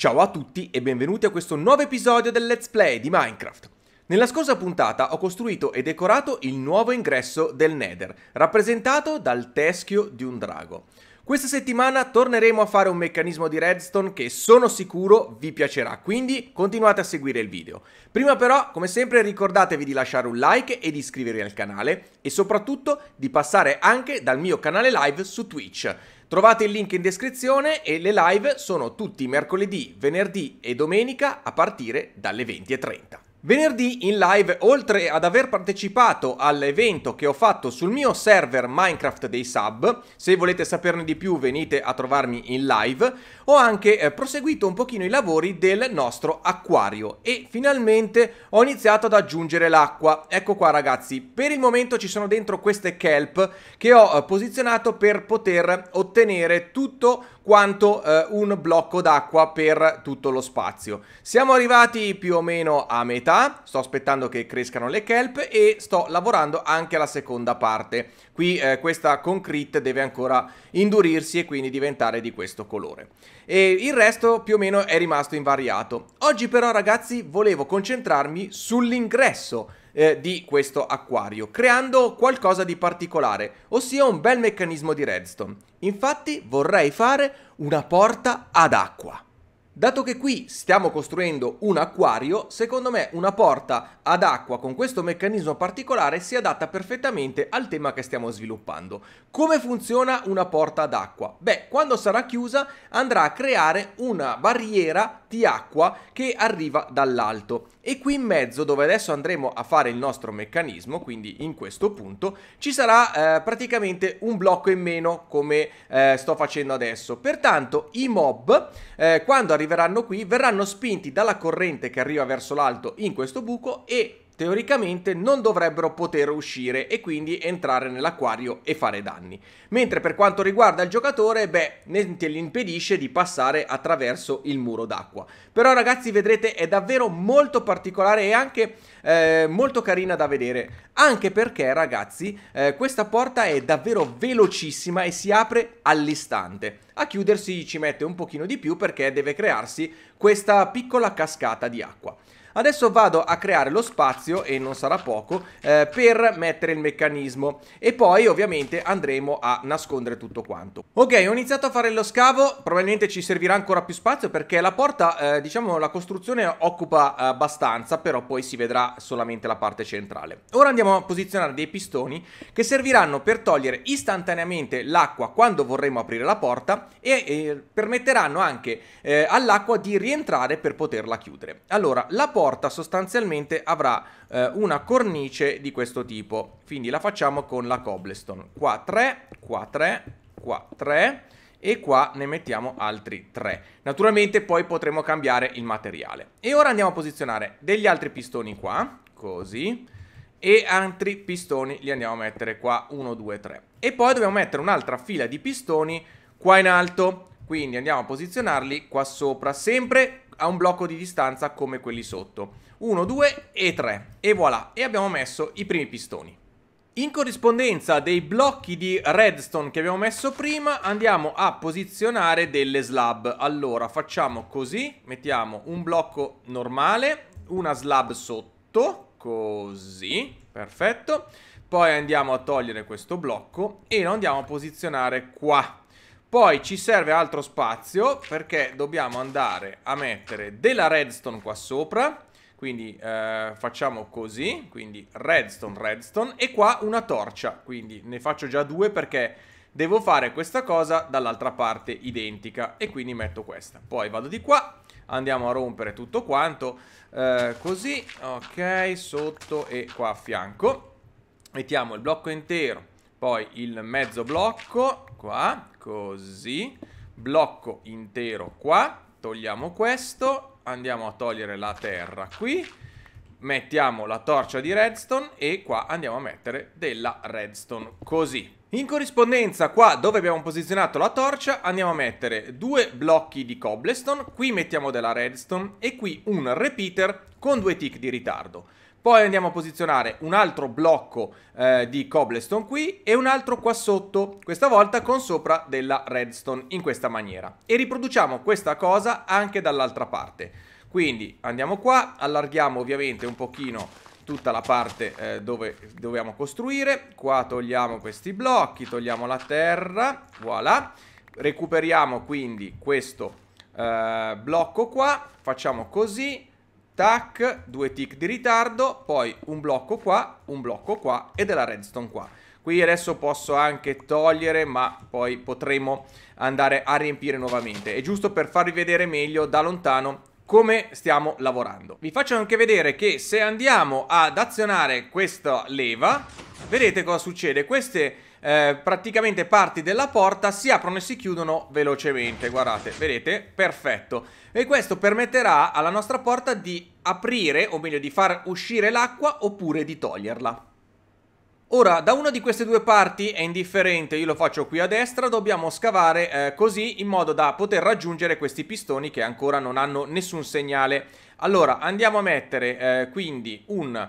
Ciao a tutti e benvenuti a questo nuovo episodio del Let's Play di Minecraft. Nella scorsa puntata ho costruito e decorato il nuovo ingresso del Nether, rappresentato dal teschio di un drago. Questa settimana torneremo a fare un meccanismo di redstone che sono sicuro vi piacerà, quindi continuate a seguire il video. Prima però, come sempre, ricordatevi di lasciare un like e di iscrivervi al canale e soprattutto di passare anche dal mio canale live su Twitch. Trovate il link in descrizione e le live sono tutti mercoledì, venerdì e domenica a partire dalle 20.30. Venerdì in live, oltre ad aver partecipato all'evento che ho fatto sul mio server Minecraft dei sub, se volete saperne di più venite a trovarmi in live, ho anche eh, proseguito un pochino i lavori del nostro acquario e finalmente ho iniziato ad aggiungere l'acqua. Ecco qua ragazzi, per il momento ci sono dentro queste kelp che ho eh, posizionato per poter ottenere tutto quanto eh, un blocco d'acqua per tutto lo spazio. Siamo arrivati più o meno a metà, sto aspettando che crescano le kelp e sto lavorando anche alla seconda parte. Qui eh, questa concrete deve ancora indurirsi e quindi diventare di questo colore. E il resto più o meno è rimasto invariato. Oggi però ragazzi volevo concentrarmi sull'ingresso eh, di questo acquario, creando qualcosa di particolare, ossia un bel meccanismo di redstone. Infatti vorrei fare una porta ad acqua. Dato che qui stiamo costruendo un acquario, secondo me una porta ad acqua con questo meccanismo particolare si adatta perfettamente al tema che stiamo sviluppando. Come funziona una porta ad acqua? Beh, quando sarà chiusa andrà a creare una barriera di acqua che arriva dall'alto e qui in mezzo dove adesso andremo a fare il nostro meccanismo, quindi in questo punto, ci sarà eh, praticamente un blocco in meno come eh, sto facendo adesso. Pertanto i mob eh, quando arriveranno arriveranno qui verranno spinti dalla corrente che arriva verso l'alto in questo buco e teoricamente non dovrebbero poter uscire e quindi entrare nell'acquario e fare danni. Mentre per quanto riguarda il giocatore, beh, niente gli impedisce di passare attraverso il muro d'acqua. Però ragazzi vedrete è davvero molto particolare e anche eh, molto carina da vedere. Anche perché ragazzi eh, questa porta è davvero velocissima e si apre all'istante. A chiudersi ci mette un pochino di più perché deve crearsi questa piccola cascata di acqua. Adesso vado a creare lo spazio, e non sarà poco, eh, per mettere il meccanismo. E poi ovviamente andremo a nascondere tutto quanto. Ok, ho iniziato a fare lo scavo, probabilmente ci servirà ancora più spazio perché la porta, eh, diciamo, la costruzione occupa abbastanza, però poi si vedrà solamente la parte centrale. Ora andiamo a posizionare dei pistoni che serviranno per togliere istantaneamente l'acqua quando vorremmo aprire la porta e, e permetteranno anche eh, all'acqua di rientrare per poterla chiudere. Allora, la porta porta sostanzialmente avrà eh, una cornice di questo tipo. Quindi la facciamo con la cobblestone. Qua 3, qua 3, qua 3 e qua ne mettiamo altri 3. Naturalmente poi potremo cambiare il materiale. E ora andiamo a posizionare degli altri pistoni qua, così, e altri pistoni li andiamo a mettere qua, 1, 2, 3. E poi dobbiamo mettere un'altra fila di pistoni qua in alto, quindi andiamo a posizionarli qua sopra, sempre a un blocco di distanza come quelli sotto. 1, 2 e 3. E voilà, e abbiamo messo i primi pistoni. In corrispondenza dei blocchi di redstone che abbiamo messo prima, andiamo a posizionare delle slab. Allora, facciamo così, mettiamo un blocco normale, una slab sotto, così, perfetto. Poi andiamo a togliere questo blocco e lo andiamo a posizionare qua. Poi ci serve altro spazio perché dobbiamo andare a mettere della redstone qua sopra. Quindi eh, facciamo così, quindi redstone, redstone e qua una torcia. Quindi ne faccio già due perché devo fare questa cosa dall'altra parte identica e quindi metto questa. Poi vado di qua, andiamo a rompere tutto quanto eh, così, ok, sotto e qua a fianco. Mettiamo il blocco intero poi il mezzo blocco qua, così. Blocco intero qua. Togliamo questo. Andiamo a togliere la terra qui. Mettiamo la torcia di redstone e qua andiamo a mettere della redstone così. In corrispondenza qua dove abbiamo posizionato la torcia andiamo a mettere due blocchi di cobblestone, qui mettiamo della redstone e qui un repeater con due tick di ritardo. Poi andiamo a posizionare un altro blocco eh, di cobblestone qui e un altro qua sotto, questa volta con sopra della redstone in questa maniera. E riproduciamo questa cosa anche dall'altra parte. Quindi andiamo qua, allarghiamo ovviamente un pochino tutta la parte eh, dove dobbiamo costruire. Qua togliamo questi blocchi, togliamo la terra, voilà. Recuperiamo quindi questo eh, blocco qua, facciamo così Tac, due tick di ritardo, poi un blocco qua, un blocco qua e della redstone qua. Qui adesso posso anche togliere ma poi potremo andare a riempire nuovamente. E giusto per farvi vedere meglio da lontano come stiamo lavorando. Vi faccio anche vedere che se andiamo ad azionare questa leva, vedete cosa succede. Queste eh, praticamente parti della porta si aprono e si chiudono velocemente, guardate, vedete? Perfetto. E questo permetterà alla nostra porta di aprire, o meglio di far uscire l'acqua oppure di toglierla. Ora, da una di queste due parti è indifferente, io lo faccio qui a destra, dobbiamo scavare eh, così in modo da poter raggiungere questi pistoni che ancora non hanno nessun segnale. Allora, andiamo a mettere eh, quindi un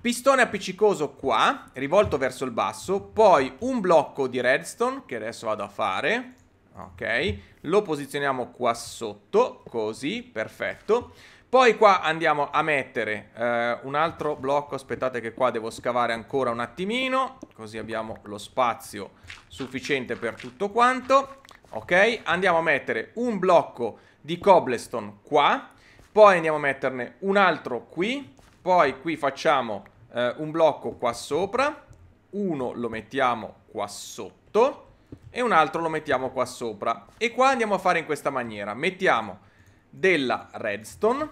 pistone appiccicoso qua, rivolto verso il basso, poi un blocco di redstone, che adesso vado a fare, ok, lo posizioniamo qua sotto, così, perfetto. Poi qua andiamo a mettere eh, un altro blocco, aspettate che qua devo scavare ancora un attimino, così abbiamo lo spazio sufficiente per tutto quanto. Ok, andiamo a mettere un blocco di cobblestone qua, poi andiamo a metterne un altro qui, poi qui facciamo eh, un blocco qua sopra, uno lo mettiamo qua sotto e un altro lo mettiamo qua sopra. E qua andiamo a fare in questa maniera, mettiamo della redstone,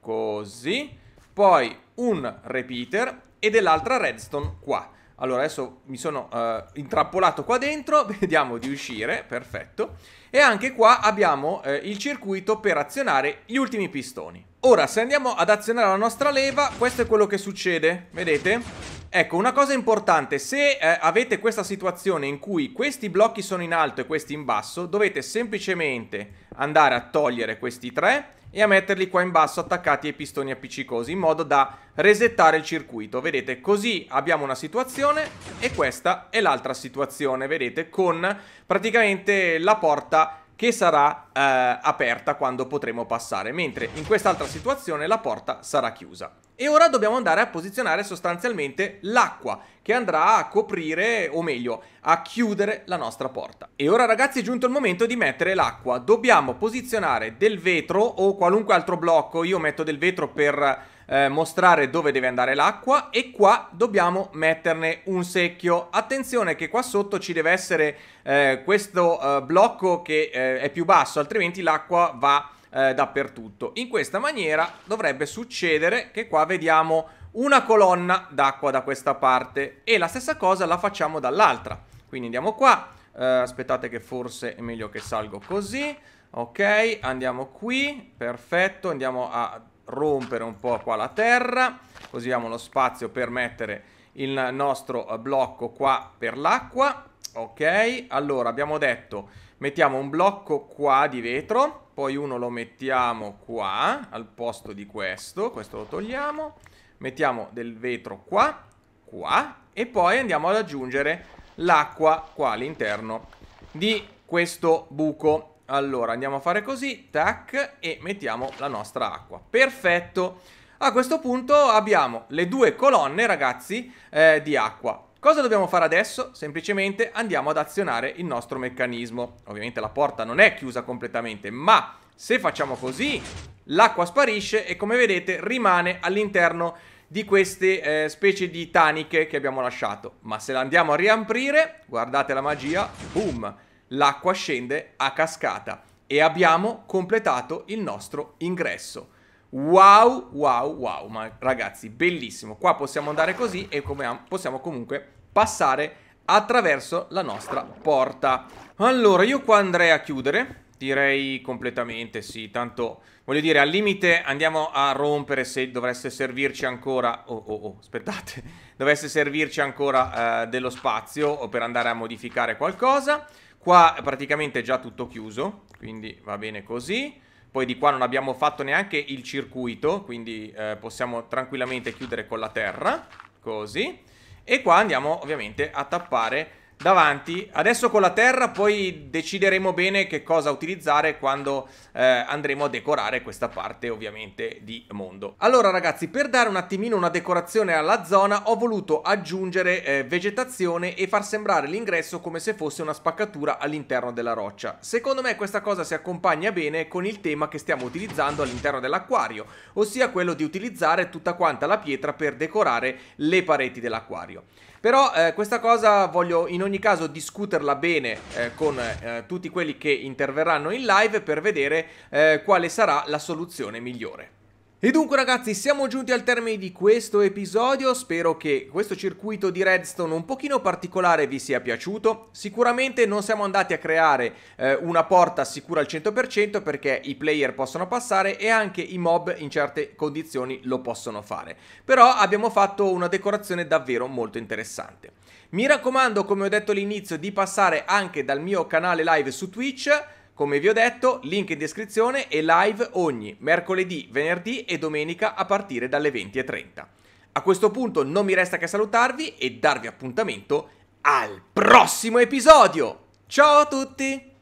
così, poi un repeater e dell'altra redstone qua. Allora adesso mi sono uh, intrappolato qua dentro, vediamo di uscire, perfetto. E anche qua abbiamo uh, il circuito per azionare gli ultimi pistoni. Ora se andiamo ad azionare la nostra leva, questo è quello che succede, vedete? Ecco, una cosa importante, se eh, avete questa situazione in cui questi blocchi sono in alto e questi in basso, dovete semplicemente andare a togliere questi tre e a metterli qua in basso attaccati ai pistoni appiccicosi in modo da resettare il circuito. Vedete, così abbiamo una situazione e questa è l'altra situazione, vedete, con praticamente la porta che sarà eh, aperta quando potremo passare, mentre in quest'altra situazione la porta sarà chiusa. E ora dobbiamo andare a posizionare sostanzialmente l'acqua che andrà a coprire, o meglio, a chiudere la nostra porta. E ora ragazzi è giunto il momento di mettere l'acqua. Dobbiamo posizionare del vetro o qualunque altro blocco, io metto del vetro per eh, mostrare dove deve andare l'acqua e qua dobbiamo metterne un secchio. Attenzione che qua sotto ci deve essere eh, questo eh, blocco che eh, è più basso, altrimenti l'acqua va eh, dappertutto. In questa maniera dovrebbe succedere che qua vediamo una colonna d'acqua da questa parte e la stessa cosa la facciamo dall'altra. Quindi andiamo qua, eh, aspettate che forse è meglio che salgo così, ok, andiamo qui, perfetto, andiamo a rompere un po' qua la terra, così abbiamo lo spazio per mettere il nostro blocco qua per l'acqua, ok, allora abbiamo detto mettiamo un blocco qua di vetro, poi uno lo mettiamo qua, al posto di questo. Questo lo togliamo. Mettiamo del vetro qua, qua. E poi andiamo ad aggiungere l'acqua qua all'interno di questo buco. Allora, andiamo a fare così, tac, e mettiamo la nostra acqua. Perfetto. A questo punto abbiamo le due colonne, ragazzi, eh, di acqua. Cosa dobbiamo fare adesso? Semplicemente andiamo ad azionare il nostro meccanismo. Ovviamente la porta non è chiusa completamente, ma se facciamo così l'acqua sparisce e come vedete rimane all'interno di queste eh, specie di taniche che abbiamo lasciato. Ma se la andiamo a riaprire, guardate la magia, boom, l'acqua scende a cascata e abbiamo completato il nostro ingresso. Wow, wow, wow, ma ragazzi, bellissimo. Qua possiamo andare così e possiamo comunque passare attraverso la nostra porta. Allora, io qua andrei a chiudere. Direi completamente sì, tanto voglio dire al limite andiamo a rompere se dovesse servirci ancora, oh oh oh aspettate, dovesse servirci ancora eh, dello spazio o per andare a modificare qualcosa. Qua praticamente è già tutto chiuso, quindi va bene così. Poi di qua non abbiamo fatto neanche il circuito, quindi eh, possiamo tranquillamente chiudere con la terra, così. E qua andiamo ovviamente a tappare davanti. Adesso con la terra poi decideremo bene che cosa utilizzare quando eh, andremo a decorare questa parte ovviamente di mondo. Allora ragazzi, per dare un attimino una decorazione alla zona ho voluto aggiungere eh, vegetazione e far sembrare l'ingresso come se fosse una spaccatura all'interno della roccia. Secondo me questa cosa si accompagna bene con il tema che stiamo utilizzando all'interno dell'acquario, ossia quello di utilizzare tutta quanta la pietra per decorare le pareti dell'acquario. Però eh, questa cosa voglio in ogni caso discuterla bene eh, con eh, tutti quelli che interverranno in live per vedere eh, quale sarà la soluzione migliore. E dunque ragazzi siamo giunti al termine di questo episodio, spero che questo circuito di redstone un pochino particolare vi sia piaciuto, sicuramente non siamo andati a creare eh, una porta sicura al 100% perché i player possono passare e anche i mob in certe condizioni lo possono fare, però abbiamo fatto una decorazione davvero molto interessante. Mi raccomando come ho detto all'inizio di passare anche dal mio canale live su Twitch, come vi ho detto, link in descrizione e live ogni mercoledì, venerdì e domenica a partire dalle 20.30. A questo punto non mi resta che salutarvi e darvi appuntamento al prossimo episodio. Ciao a tutti!